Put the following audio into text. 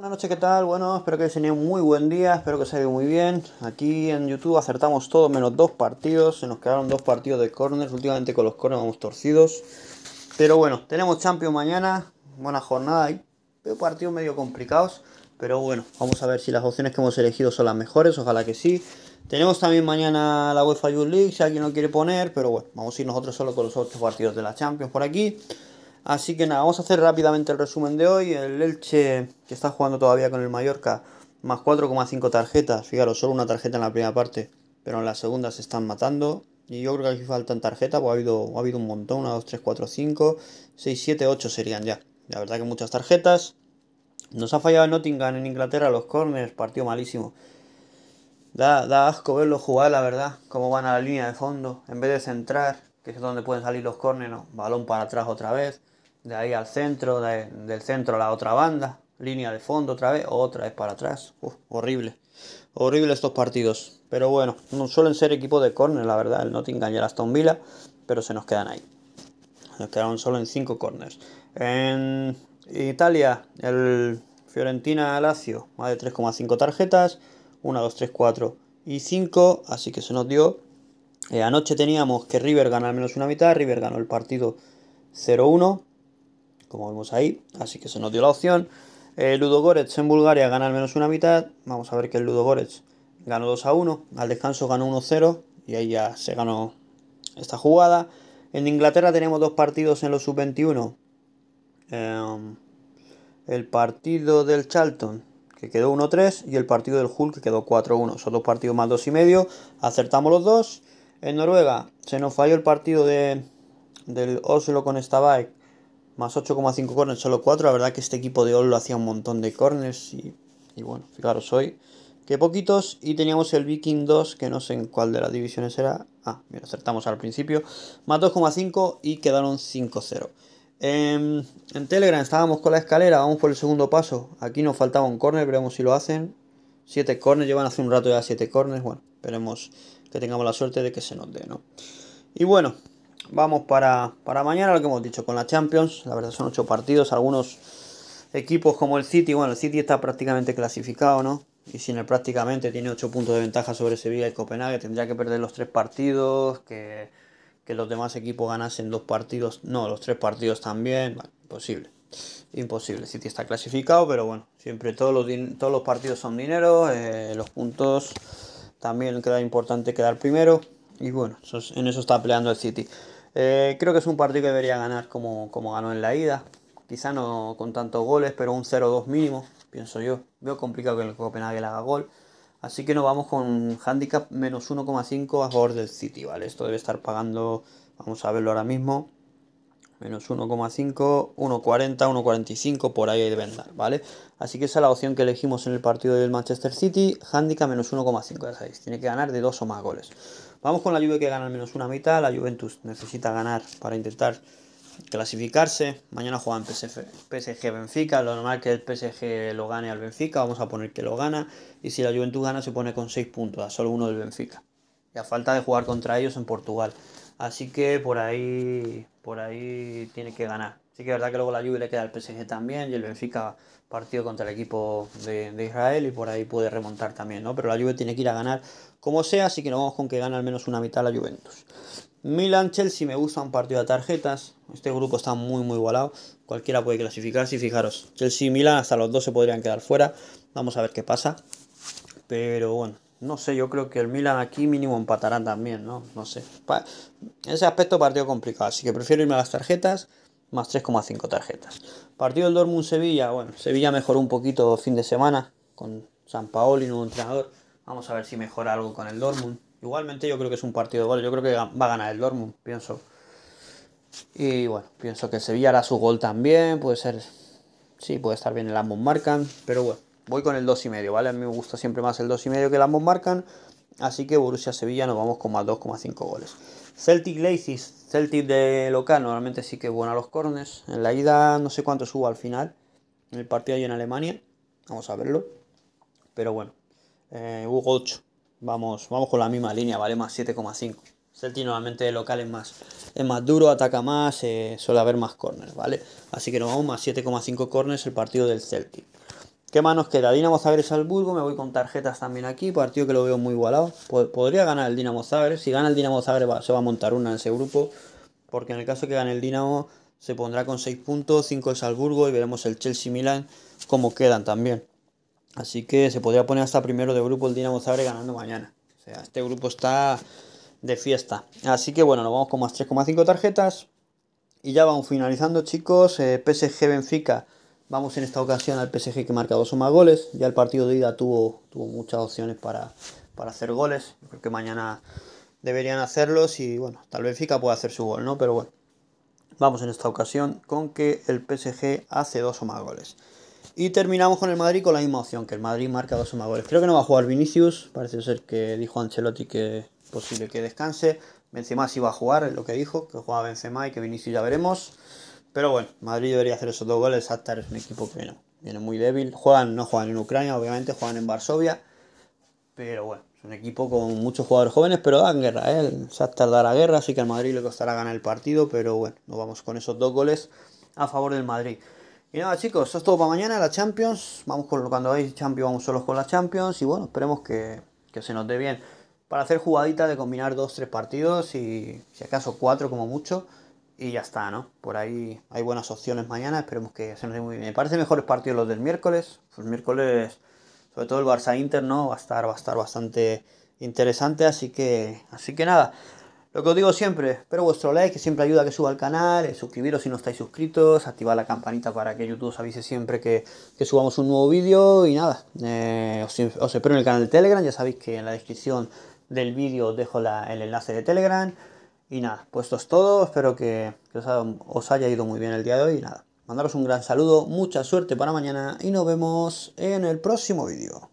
Buenas noches, ¿qué tal? Bueno, espero que hayáis tenido un muy buen día, espero que os haya muy bien. Aquí en YouTube acertamos todo menos dos partidos, se nos quedaron dos partidos de corners, últimamente con los corners vamos torcidos. Pero bueno, tenemos Champions mañana, buena jornada y partidos medio complicados, pero bueno, vamos a ver si las opciones que hemos elegido son las mejores, ojalá que sí. Tenemos también mañana la UEFA Youth League, si alguien lo quiere poner, pero bueno, vamos a ir nosotros solo con los otros partidos de la Champions por aquí. Así que nada, vamos a hacer rápidamente el resumen de hoy. El Elche, que está jugando todavía con el Mallorca, más 4,5 tarjetas. Fijaros, solo una tarjeta en la primera parte, pero en la segunda se están matando. Y yo creo que aquí faltan tarjetas, Porque ha habido, ha habido un montón: 1, 2, 3, 4, 5, 6, 7, 8 serían ya. La verdad que muchas tarjetas. Nos ha fallado en Nottingham en Inglaterra los corners, partido malísimo. Da, da asco verlo jugar, la verdad, cómo van a la línea de fondo. En vez de centrar, que es donde pueden salir los córneros, balón para atrás otra vez, de ahí al centro, del centro a la otra banda, línea de fondo otra vez, otra vez para atrás. horrible, horrible estos partidos. Pero bueno, no suelen ser equipos de córner, la verdad, el Nottingham y el Aston Villa, pero se nos quedan ahí. Nos quedaron solo en 5 corners. En Italia, el Fiorentina-Lazio, más de 3,5 tarjetas, 1, 2, 3, 4 y 5, así que se nos dio eh, anoche teníamos que River gana al menos una mitad, River ganó el partido 0-1, como vemos ahí, así que se nos dio la opción. Eh, Ludo en Bulgaria gana al menos una mitad, vamos a ver que el Ludo ganó 2-1, al descanso ganó 1-0 y ahí ya se ganó esta jugada. En Inglaterra tenemos dos partidos en los sub-21. Em, el partido del Charlton que quedó 1-3 y el partido del Hull que quedó 4-1. Son dos partidos más dos y medio. Acertamos los dos en Noruega se nos falló el partido de, del Oslo con esta bike. más 8,5 corners, solo 4. La verdad que este equipo de Oslo hacía un montón de corners y, bueno, fijaros hoy que poquitos. Y teníamos el Viking 2, que no sé en cuál de las divisiones era. Ah, mira, acertamos al principio. Más 2,5 y quedaron 5-0. Em, en Telegram estábamos con la escalera, vamos por el segundo paso. Aquí nos faltaba un corner, veremos si lo hacen. 7 corners, llevan hace un rato ya 7 corners. Bueno, esperemos que tengamos la suerte de que se nos dé, ¿no? Y bueno, vamos para, mañana, lo que hemos dicho, con la Champions. La verdad son ocho partidos, algunos equipos como el City, bueno, el City está prácticamente clasificado, ¿no? Y sin el prácticamente tiene ocho puntos de ventaja sobre Sevilla y Copenhague, tendría que perder los tres partidos, que, los demás equipos ganasen dos partidos, no, los tres partidos también, bueno, imposible. Imposible, City está clasificado, pero bueno, siempre todos los, todos los partidos son dinero, eh, los puntos también queda importante quedar primero. Y bueno, en eso está peleando el City. Eh, creo que es un partido que debería ganar como, como ganó en la ida. Quizá no con tantos goles, pero un 0-2 mínimo, pienso yo. Veo complicado que el Copenhague le haga gol. Así que nos vamos con handicap menos 1,5 a favor del City, ¿vale? Esto debe estar pagando, vamos a verlo ahora mismo, menos 1,5, 1,40, 1,45, por ahí deben de ¿vale? Así que esa es la opción que elegimos en el partido del Manchester City, handicap menos 1,5, ya sabéis, tiene que ganar de dos o más goles. Vamos con la Juve que gana al menos una mitad, la Juventus necesita ganar para intentar clasificarse, mañana juega juegan PSG Benfica, lo normal que el PSG lo gane al Benfica, vamos a poner que lo gana, y si la Juventus gana se pone con 6 puntos, a solo uno del Benfica, y a falta de jugar contra ellos en Portugal. Así que por ahí, por ahí tiene que ganar. Así que es verdad que luego la lluvia le queda al PSG también y el Benfica partido contra el equipo de, Israel y por ahí puede remontar también, ¿no? Pero la lluvia tiene que ir a ganar como sea, así que nos vamos con que gane al menos una mitad la Juventus. Milan-Chelsea me gusta un partido de tarjetas. Este grupo está muy muy igualado. Cualquiera puede clasificarse y fijaros, Chelsea y Milan hasta los dos se podrían quedar fuera. Vamos a ver qué pasa. Pero bueno, no sé, yo creo que el Milan aquí mínimo empatará también, ¿no? No sé. En ese aspecto partido complicado, así que prefiero irme a las tarjetas, más 3,5 tarjetas. Partido del Dortmund-Sevilla, bueno, Sevilla mejoró un poquito fin de semana con San Paolo y nuevo entrenador. Vamos a ver si mejora algo con el Dortmund. Igualmente yo creo que es un partido de yo creo que va a ganar el Dortmund, pienso. Y bueno, pienso que Sevilla hará su gol también, puede ser, sí, puede estar bien el ambos marcan, pero bueno voy con el 2,5, ¿vale? A mí me gusta siempre más el 2,5 que las ambos marcan. Así que Borussia-Sevilla nos vamos con más 2,5 goles. Celtic Laces, Celtic de local, normalmente sí que es bueno a los cornes. En la ida no sé cuánto subo al final. En el partido ahí en Alemania. Vamos a verlo. Pero bueno. hubo eh, Hugo 8. Vamos, vamos con la misma línea, ¿vale? Más 7,5. Celtic normalmente de local es más, es más duro, ataca más, eh, suele haber más corners, ¿vale? Así que nos vamos más 7,5 corners el partido del Celtic. ¿Qué más nos queda? Dinamo Zagreb Salzburgo, me voy con tarjetas también aquí, partido que lo veo muy igualado. Podría ganar el Dinamo Zagreb, si gana el Dinamo Zagreb se va a montar una en ese grupo, porque en el caso que gane el Dinamo se pondrá con 6 puntos, 5 el Salzburgo y veremos el Chelsea Milan cómo quedan también. Así que se podría poner hasta primero de grupo el Dinamo Zagreb ganando mañana. O sea, este grupo está de fiesta. Así que bueno, nos vamos con más 3,5 tarjetas. Y ya vamos finalizando chicos, eh, PSG Benfica Vamos en esta ocasión al PSG que marca dos o más goles. Ya el partido de ida tuvo, muchas opciones para, hacer goles. creo que mañana deberían hacerlos y bueno, tal vez Fica pueda hacer su gol, ¿no? Pero bueno, vamos en esta ocasión con que el PSG hace dos o más goles. Y terminamos con el Madrid con la misma opción, que el Madrid marca dos o más goles. Creo que no va a jugar Vinicius, parece ser que dijo Ancelotti que es posible que descanse. Benzema sí va a jugar, es lo que dijo, que juega Benzema y que Vinicius ya veremos. Pero bueno, Madrid debería hacer esos dos goles. Shakhtar es un equipo que no, viene muy débil. Juegan, no juegan en Ucrania, obviamente, juegan en Varsovia. Pero bueno, es un equipo con muchos jugadores jóvenes, pero dan guerra. ¿eh? El Shakhtar dará guerra, así que al Madrid le costará ganar el partido. Pero bueno, nos vamos con esos dos goles a favor del Madrid. Y nada chicos, eso es todo para mañana, la Champions. Vamos cuando veis Champions, vamos solos con la Champions. Y bueno, esperemos que, que se nos dé bien. Para hacer jugaditas de combinar dos, tres partidos y si acaso cuatro como mucho y ya está, ¿no? Por ahí hay buenas opciones mañana, esperemos que se nos dé muy bien. Me parece mejores partidos los del miércoles. Pues miércoles, sobre todo el Barça Inter, ¿no? Va a estar, va a estar bastante interesante. Así que. Así que nada. Lo que os digo siempre, espero vuestro like, que siempre ayuda a que suba al canal, eh, suscribiros si no estáis suscritos, activar la campanita para que YouTube os avise siempre que, subamos un nuevo vídeo y nada, eh, os, espero en el canal de Telegram, ya sabéis que en la descripción del vídeo os dejo el enlace de Telegram, y nada, puesto es todo, espero que, os, haya ido muy bien el día de hoy y nada. Mandaros un gran saludo, mucha suerte para mañana y nos vemos en el próximo vídeo.